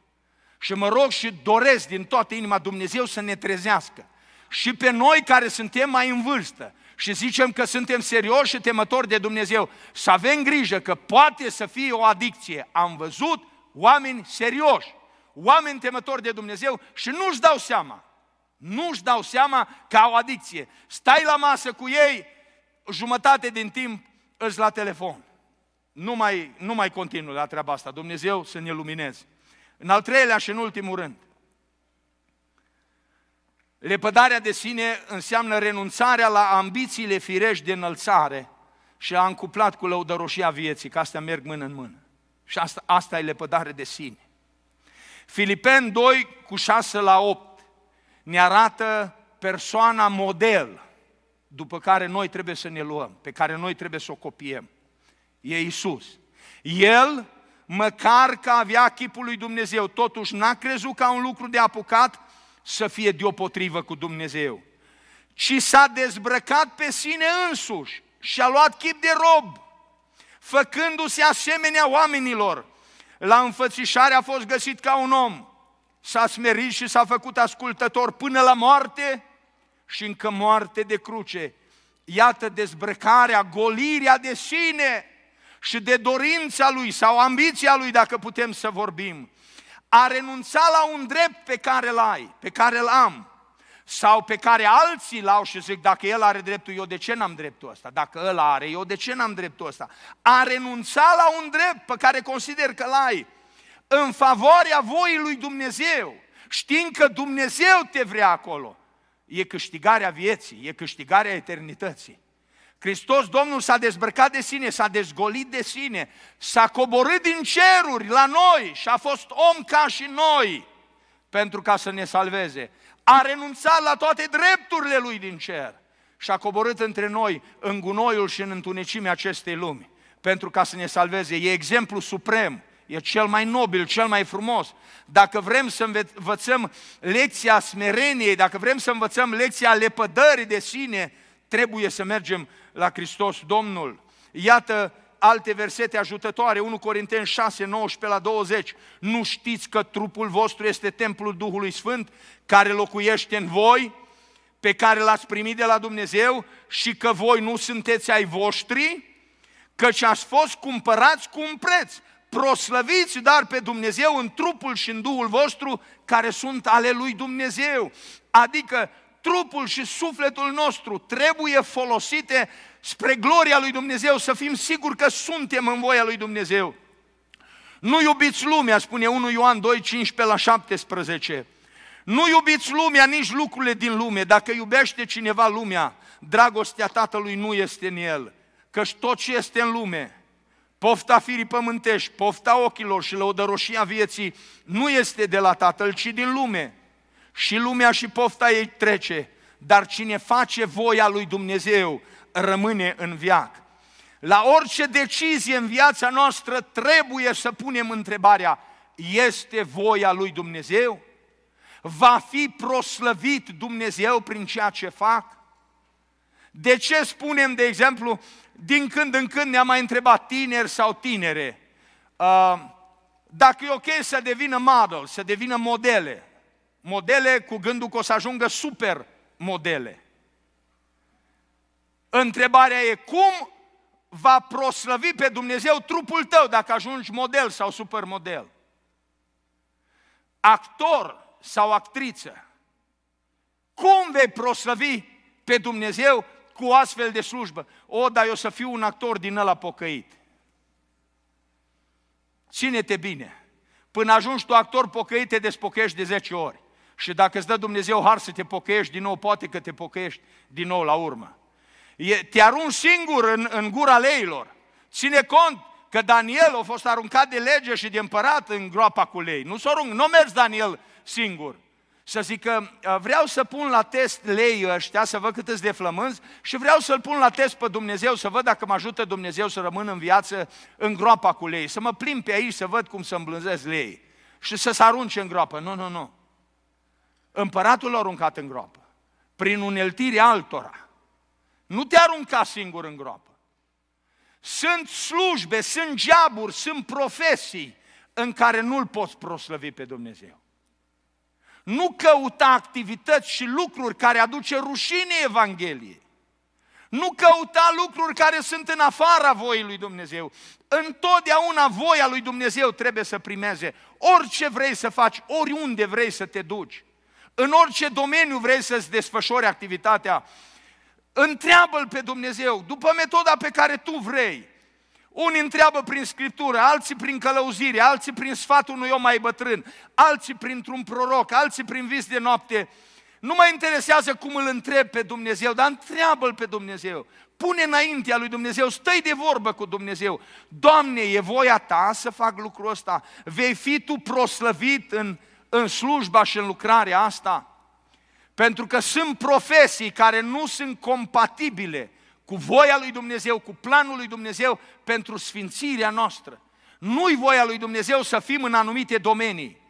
Și mă rog și doresc din toată inima Dumnezeu să ne trezească. Și pe noi care suntem mai în vârstă și zicem că suntem serioși și temători de Dumnezeu, să avem grijă că poate să fie o adicție. Am văzut oameni serioși oameni temători de Dumnezeu și nu-și dau seama. Nu-și dau seama că au adicție. Stai la masă cu ei, jumătate din timp îți la telefon. Nu mai, nu mai continuă la treaba asta. Dumnezeu să ne lumineze. În al treilea și în ultimul rând, lepădarea de sine înseamnă renunțarea la ambițiile firești de înălțare și a încuplat cu lăudăroșia vieții, că astea merg mână în mână. Și asta, asta e lepădare de sine. Filipen 2 cu 6 la 8 ne arată persoana model după care noi trebuie să ne luăm, pe care noi trebuie să o copiem. E Isus. El, măcar că avea chipul lui Dumnezeu, totuși n-a crezut ca un lucru de apucat să fie deopotrivă cu Dumnezeu, ci s-a dezbrăcat pe sine însuși și a luat chip de rob, făcându-se asemenea oamenilor la înfățișare a fost găsit ca un om. S-a smerit și s-a făcut ascultător până la moarte și încă moarte de cruce. Iată dezbrăcarea, golirea de sine și de dorința lui sau ambiția lui, dacă putem să vorbim. A renunțat la un drept pe care l-ai, pe care l-am, sau pe care alții l-au și zic, dacă el are dreptul, eu de ce n-am dreptul ăsta? Dacă el are, eu de ce n-am dreptul ăsta? A renunța la un drept pe care consider că l-ai în favoarea voii lui Dumnezeu, știind că Dumnezeu te vrea acolo, e câștigarea vieții, e câștigarea eternității. Hristos Domnul s-a dezbrăcat de sine, s-a dezgolit de sine, s-a coborât din ceruri la noi și a fost om ca și noi pentru ca să ne salveze a renunțat la toate drepturile lui din cer și a coborât între noi în gunoiul și în întunecimea acestei lumi pentru ca să ne salveze. E exemplu suprem, e cel mai nobil, cel mai frumos. Dacă vrem să învățăm lecția smereniei, dacă vrem să învățăm lecția lepădării de sine, trebuie să mergem la Hristos Domnul. Iată alte versete ajutătoare, 1 Corinteni 6, 19 la 20. Nu știți că trupul vostru este templul Duhului Sfânt care locuiește în voi, pe care l-ați primit de la Dumnezeu și că voi nu sunteți ai voștri, căci ați fost cumpărați cu un preț. Proslăviți dar pe Dumnezeu în trupul și în Duhul vostru care sunt ale lui Dumnezeu. Adică trupul și sufletul nostru trebuie folosite spre gloria lui Dumnezeu, să fim siguri că suntem în voia lui Dumnezeu. Nu iubiți lumea, spune 1 Ioan 2, 15 la 17. Nu iubiți lumea, nici lucrurile din lume. Dacă iubește cineva lumea, dragostea Tatălui nu este în el. Căci tot ce este în lume, pofta firii pământești, pofta ochilor și lăudăroșia vieții, nu este de la Tatăl, ci din lume. Și lumea și pofta ei trece, dar cine face voia lui Dumnezeu rămâne în viac. La orice decizie în viața noastră trebuie să punem întrebarea, este voia lui Dumnezeu? Va fi proslăvit Dumnezeu prin ceea ce fac? De ce spunem, de exemplu, din când în când ne-am mai întrebat tineri sau tinere, uh, dacă e ok să devină model, să devină modele, modele cu gândul că o să ajungă super modele. Întrebarea e cum va proslăvi pe Dumnezeu trupul tău dacă ajungi model sau supermodel. Actor sau actriță. Cum vei proslăvi pe Dumnezeu cu astfel de slujbă? O, dar eu să fiu un actor din ăla pocăit. Ține-te bine. Până ajungi tu actor pocăit, te despocăiești de 10 ori. Și dacă îți dă Dumnezeu har să te pocăiești din nou, poate că te pocăiești din nou la urmă te arunci singur în, în gura leilor. Ține cont că Daniel a fost aruncat de lege și de împărat în groapa cu lei. Nu s o arunc, nu mergi Daniel singur. Să zic că uh, vreau să pun la test lei ăștia, să văd cât de flămânzi și vreau să-l pun la test pe Dumnezeu, să văd dacă mă ajută Dumnezeu să rămân în viață în groapa cu lei, să mă plim pe aici, să văd cum să îmblânzez lei și să se arunce în groapă. Nu, nu, nu. Împăratul l-a aruncat în groapă, prin uneltirea altora. Nu te arunca singur în groapă. Sunt slujbe, sunt geaburi, sunt profesii în care nu-L poți proslăvi pe Dumnezeu. Nu căuta activități și lucruri care aduce rușine Evangheliei. Nu căuta lucruri care sunt în afara voii lui Dumnezeu. Întotdeauna voia lui Dumnezeu trebuie să primeze. Orice vrei să faci, oriunde vrei să te duci, în orice domeniu vrei să-ți desfășori activitatea, Întreabă-L pe Dumnezeu, după metoda pe care tu vrei. Unii întreabă prin Scriptură, alții prin călăuzire, alții prin sfatul unui om mai bătrân, alții printr-un proroc, alții prin vis de noapte. Nu mă interesează cum îl întreb pe Dumnezeu, dar întreabă-L pe Dumnezeu. Pune înaintea lui Dumnezeu, stai de vorbă cu Dumnezeu. Doamne, e voia Ta să fac lucrul ăsta? Vei fi Tu proslăvit în, în slujba și în lucrarea asta? Pentru că sunt profesii care nu sunt compatibile cu voia lui Dumnezeu, cu planul lui Dumnezeu pentru sfințirea noastră. Nu-i voia lui Dumnezeu să fim în anumite domenii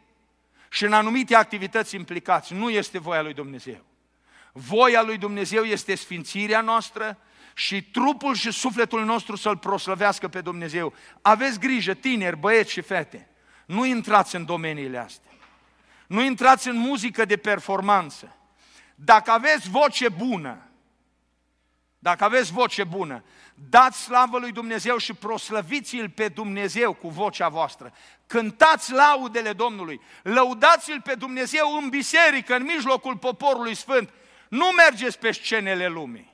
și în anumite activități implicați. Nu este voia lui Dumnezeu. Voia lui Dumnezeu este sfințirea noastră și trupul și sufletul nostru să-L proslăvească pe Dumnezeu. Aveți grijă, tineri, băieți și fete, nu intrați în domeniile astea. Nu intrați în muzică de performanță. Dacă aveți voce bună, dacă aveți voce bună, dați slavă lui Dumnezeu și proslăviți-L pe Dumnezeu cu vocea voastră. Cântați laudele Domnului, lăudați-L pe Dumnezeu în biserică, în mijlocul poporului sfânt. Nu mergeți pe scenele lumii.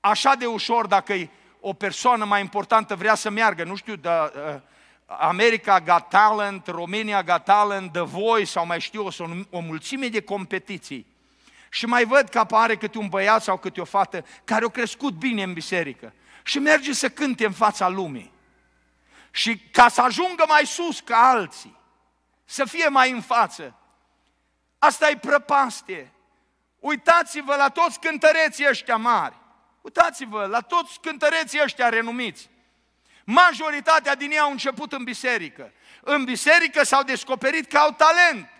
Așa de ușor dacă o persoană mai importantă vrea să meargă, nu știu, de, uh, America Got Talent, România Got Talent, The Voice sau mai știu o, o mulțime de competiții și mai văd că apare câte un băiat sau câte o fată care au crescut bine în biserică și merge să cânte în fața lumii. Și ca să ajungă mai sus ca alții, să fie mai în față. Asta e prăpastie. Uitați-vă la toți cântăreții ăștia mari. Uitați-vă la toți cântăreții ăștia renumiți. Majoritatea din ei au început în biserică. În biserică s-au descoperit că au talent.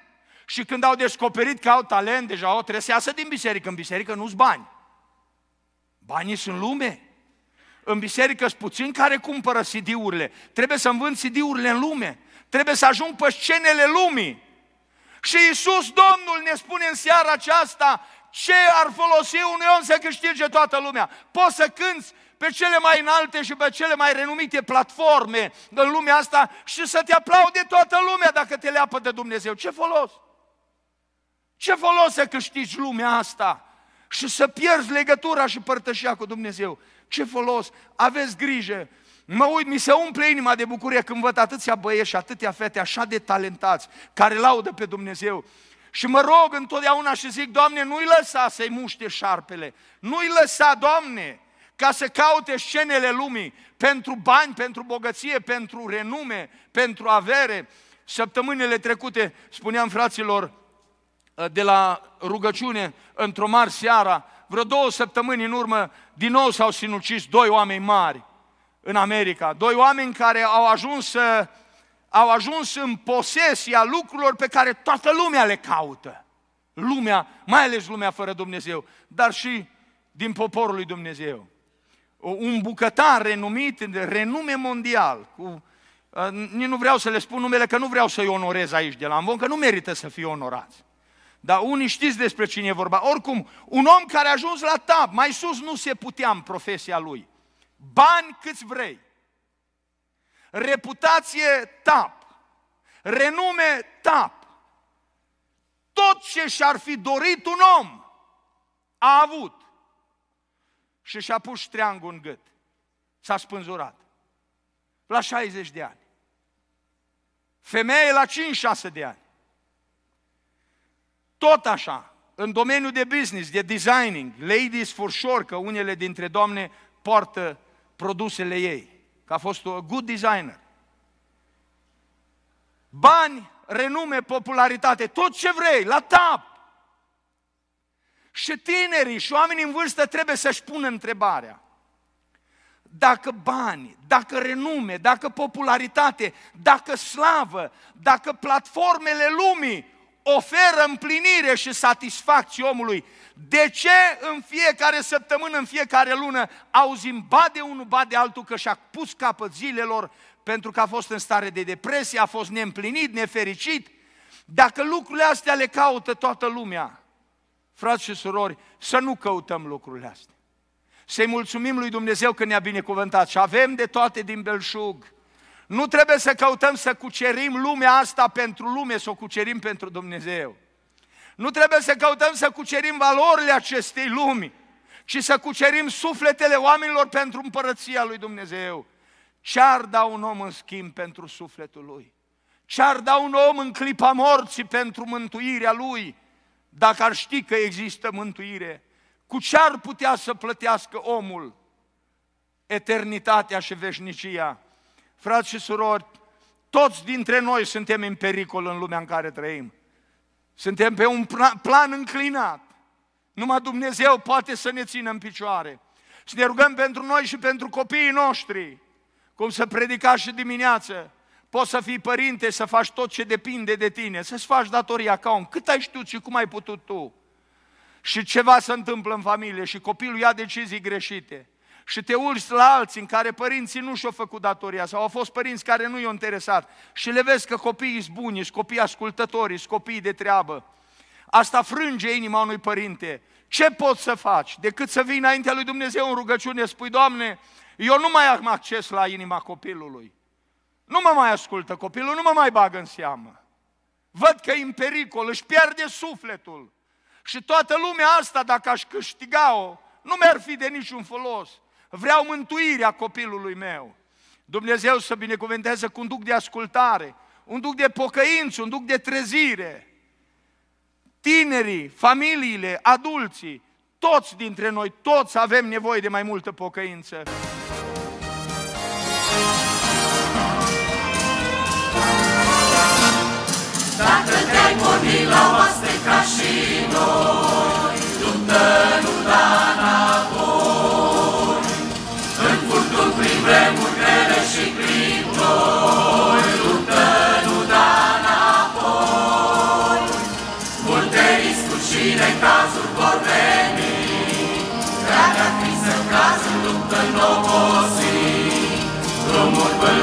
Și când au descoperit că au talent, deja o trebuie să iasă din biserică. În biserică nu-s bani. Banii sunt lume. În biserică sunt puțini care cumpără CD-urile. Trebuie să-mi vând CD-urile în lume. Trebuie să ajung pe scenele lumii. Și Iisus Domnul ne spune în seara aceasta ce ar folosi un om să câștige toată lumea. Poți să cânți pe cele mai înalte și pe cele mai renumite platforme în lumea asta și să te aplaude toată lumea dacă te leapă de Dumnezeu. Ce folos? Ce folos să câștigi lumea asta și să pierzi legătura și părtășia cu Dumnezeu? Ce folos? Aveți grijă! Mă uit, mi se umple inima de bucurie când văd atâția băieți și atâtea fete așa de talentați, care laudă pe Dumnezeu. Și mă rog întotdeauna și zic, Doamne, nu-i lăsa să-i muște șarpele. Nu-i lăsa, Doamne, ca să caute scenele lumii pentru bani, pentru bogăție, pentru renume, pentru avere. Săptămânile trecute spuneam fraților, Eh, de la rugăciune într-o mar seara, vreo două săptămâni în urmă, din nou s-au sinucis doi oameni mari în America. Doi oameni care au ajuns, au ajuns în posesia lucrurilor pe care toată lumea le caută. Lumea, mai ales lumea fără Dumnezeu, dar și din poporul lui Dumnezeu. Un bucătar renumit, renume mondial, cu eh, nici nu vreau să le spun numele, că nu vreau să-i onorez aici de la Ambon, că nu merită să fie onorați. Dar unii știți despre cine e vorba. Oricum, un om care a ajuns la tab, mai sus nu se putea în profesia lui. Bani câți vrei. Reputație tap. Renume tap. Tot ce și-ar fi dorit un om a avut. Și și-a pus treangul în gât. S-a spânzurat. La 60 de ani. Femeie la 5-6 de ani. Tot așa, în domeniul de business, de designing, ladies for sure, că unele dintre doamne poartă produsele ei, că a fost o good designer. Bani, renume, popularitate, tot ce vrei, la tap. Și tinerii și oamenii în vârstă trebuie să-și pună întrebarea. Dacă bani, dacă renume, dacă popularitate, dacă slavă, dacă platformele lumii oferă împlinire și satisfacție omului. De ce în fiecare săptămână, în fiecare lună, auzim ba de unul, ba de altul că și-a pus capăt zilelor pentru că a fost în stare de depresie, a fost neîmplinit, nefericit? Dacă lucrurile astea le caută toată lumea, frați și surori, să nu căutăm lucrurile astea. Să-i mulțumim lui Dumnezeu că ne-a binecuvântat și avem de toate din belșug. Nu trebuie să căutăm să cucerim lumea asta pentru lume, să o cucerim pentru Dumnezeu. Nu trebuie să căutăm să cucerim valorile acestei lumi, ci să cucerim sufletele oamenilor pentru împărăția lui Dumnezeu. Ce-ar da un om în schimb pentru sufletul lui? Ce-ar da un om în clipa morții pentru mântuirea lui, dacă ar ști că există mântuire? Cu ce ar putea să plătească omul eternitatea și veșnicia? Frați și surori, toți dintre noi suntem în pericol în lumea în care trăim. Suntem pe un plan înclinat. Numai Dumnezeu poate să ne țină în picioare. Și ne rugăm pentru noi și pentru copiii noștri, cum să predica și dimineață. Poți să fii părinte, să faci tot ce depinde de tine, să-ți faci datoria ca om. Cât ai știut și cum ai putut tu? Și ceva se întâmplă în familie și copilul ia decizii greșite și te urci la alții în care părinții nu și-au făcut datoria sau au fost părinți care nu i-au interesat și le vezi că copiii sunt buni, sunt copii ascultători, sunt copii de treabă. Asta frânge inima unui părinte. Ce poți să faci decât să vii înaintea lui Dumnezeu în rugăciune, spui, Doamne, eu nu mai am acces la inima copilului. Nu mă mai ascultă copilul, nu mă mai bagă în seamă. Văd că e în pericol, își pierde sufletul. Și toată lumea asta, dacă aș câștiga-o, nu mi-ar fi de niciun folos vreau mântuirea copilului meu. Dumnezeu să binecuvânteze cu un duc de ascultare, un duc de pocăință, un duc de trezire. Tinerii, familiile, adulții, toți dintre noi, toți avem nevoie de mai multă pocăință. Dacă te-ai pornit la oaste ca și noi, luptă nu dai.